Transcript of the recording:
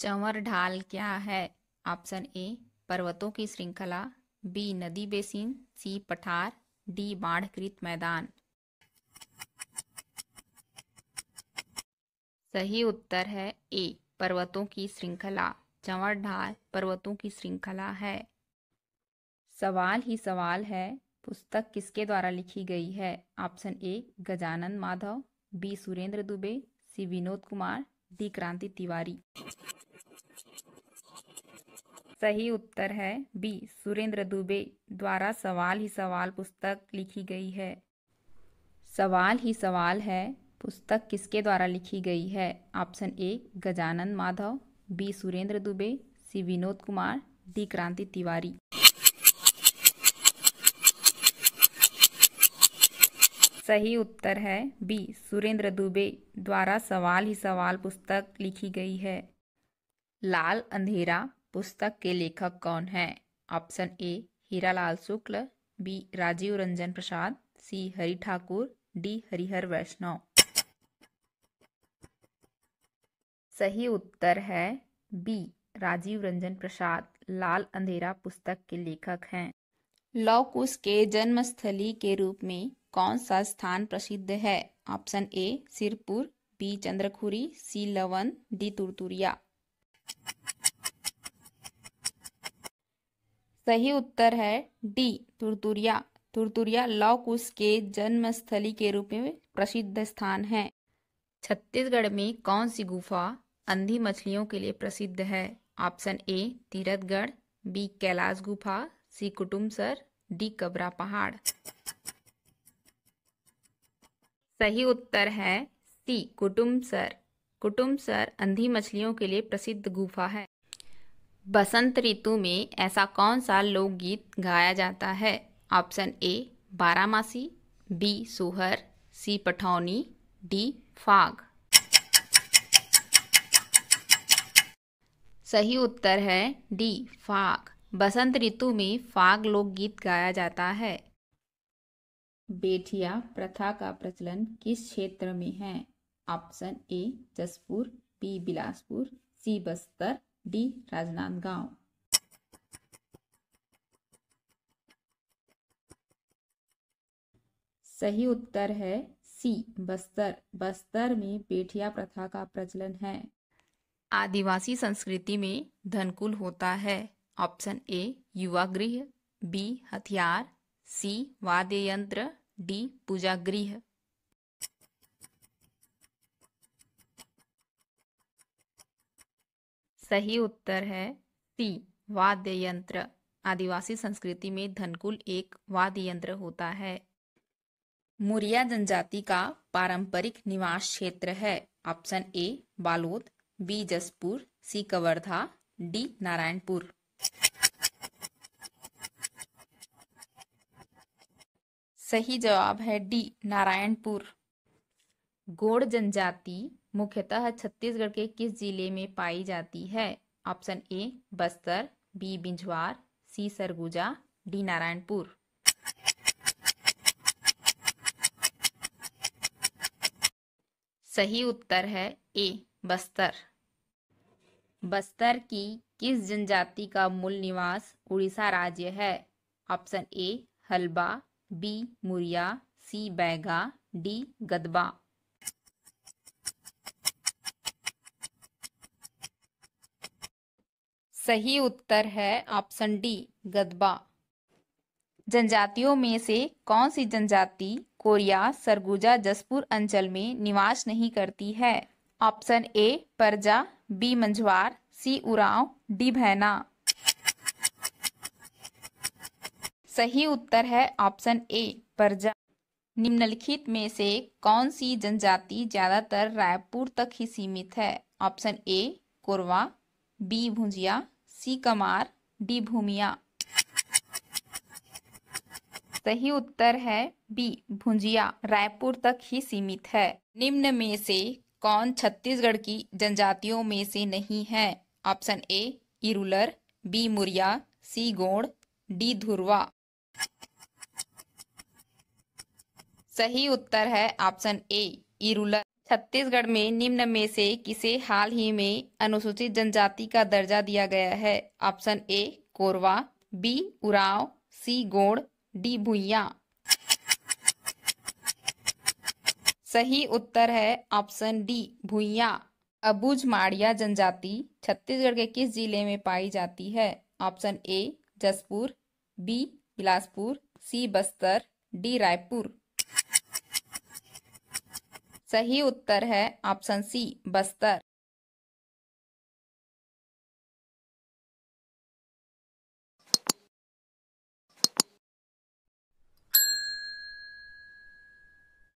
चंवर ढाल क्या है ऑप्शन ए पर्वतों की श्रृंखला बी नदी बेसिन सी पठार डी बाढ़कृत मैदान सही उत्तर है ए पर्वतों की श्रृंखला चंवर ढाल पर्वतों की श्रृंखला है सवाल ही सवाल है पुस्तक किसके द्वारा लिखी गई है option A Gajanan Madhav B Surendra Dubey C Vinod Kumar D Kranti Tiwari सही उत्तर है बी सुरेंद्र दुबे द्वारा सवाल ही सवाल पुस्तक लिखी गई है सवाल ही सवाल है पुस्तक किसके द्वारा लिखी गई है option A Gajanand Madhav B Surendra Dubey C Vinod Kumar D Kranti Tiwari सही उत्तर है बी सुरेंद्र दुबे द्वारा सवाल ही सवाल पुस्तक लिखी गई है लाल अंधेरा पुस्तक के लेखक कौन है option A Hiralal Shukla B Rajiv Ranjan Prasad C Hari Thakur D Harihar Vaishnav सही उत्तर है बी राजीव रंजन प्रसाद लाल अंधेरा पुस्तक के लेखक हैं लवकुश के जन्मस्थली के रूप में कौन सा स्थान प्रसिद्ध है option A Sirpur B Chandrakhuri C Lavan D Turturia सही उत्तर है डी तुरतुरिया तुरतुरिया लौ कुश के जन्मस्थली के रूप में प्रसिद्ध स्थान है छत्तीसगढ़ में कौन सी गुफा अंधी मछलियों के लिए प्रसिद्ध है option A Tirathgarh B Kailash गुफा सी कुटुमसर डी कबरा पहाड़ सही उत्तर है सी कुटुमसर कुटुमसर अंधी मछलियों के लिए प्रसिद्ध गुफा है बसंत ऋतु में ऐसा कौन सा लोकगीत गाया जाता है ऑप्शन ए बारामासी बी सोहर सी पठौनी डी फाग सही उत्तर है डी फाग बसंत ऋतु में फाग लोकगीत गाया जाता है बेठिया प्रथा का प्रचलन किस क्षेत्र में है option A Jashpur B Bilaspur C Bastar D Rajnandgaon सही उत्तर है सी बस्तर बस्तर में बेठिया प्रथा का प्रचलन है आदिवासी संस्कृति में धनकुल होता है ऑप्शन ए युवा गृह बी हथियार सी वाद्य यंत्र डी पूजा गृह सही उत्तर है सी वाद्य यंत्र आदिवासी संस्कृति में धनकुल एक वाद्य यंत्र होता है मुरिया जनजाति का पारंपरिक निवास क्षेत्र है option A Balod B Jashpur C Kawardha D Narayanpur सही जवाब है डी नारायणपुर गोड़ जनजाति मुख्यतः छत्तीसगढ़ के किस जिले में पाई जाती है option A Bastar B Binjhwar C Surguja D Narayanpur सही उत्तर है ए बस्तर बस्तर की किस जनजाति का मूल निवास उड़ीसा राज्य है ऑप्शन ए हलबा बी मुरिया सी बैगा डी गदबा सही उत्तर है ऑप्शन डी गदबा जनजातियों में से कौन सी जनजाति कोरिया सरगुजा जसपुर अंचल में निवास नहीं करती है option A Parja B Manjhwar C Oraon D Bhaina सही उत्तर है ऑप्शन ए परजा निम्नलिखित में से कौन सी जनजाति ज्यादातर रायपुर तक ही सीमित है option A Korwa B Bhunjia C Kamar D Bhumia सही उत्तर है बी भुंजिया रायपुर तक ही सीमित है निम्न में से कौन छत्तीसगढ़ की जनजातियों में से नहीं है option A Irular B Muria C Gond D Dhurwa सही उत्तर है ऑप्शन ए इरुलर छत्तीसगढ़ में निम्न में से किसे हाल ही में अनुसूचित जनजाति का दर्जा दिया गया है option A Korwa B Oraon C Gond D भुइया सही उत्तर है ऑप्शन डी भुइया अबूझ माड़िया जनजाति छत्तीसगढ़ के किस जिले में पाई जाती है option A Jashpur B Bilaspur C Bastar D Raipur सही उत्तर है ऑप्शन सी बस्तर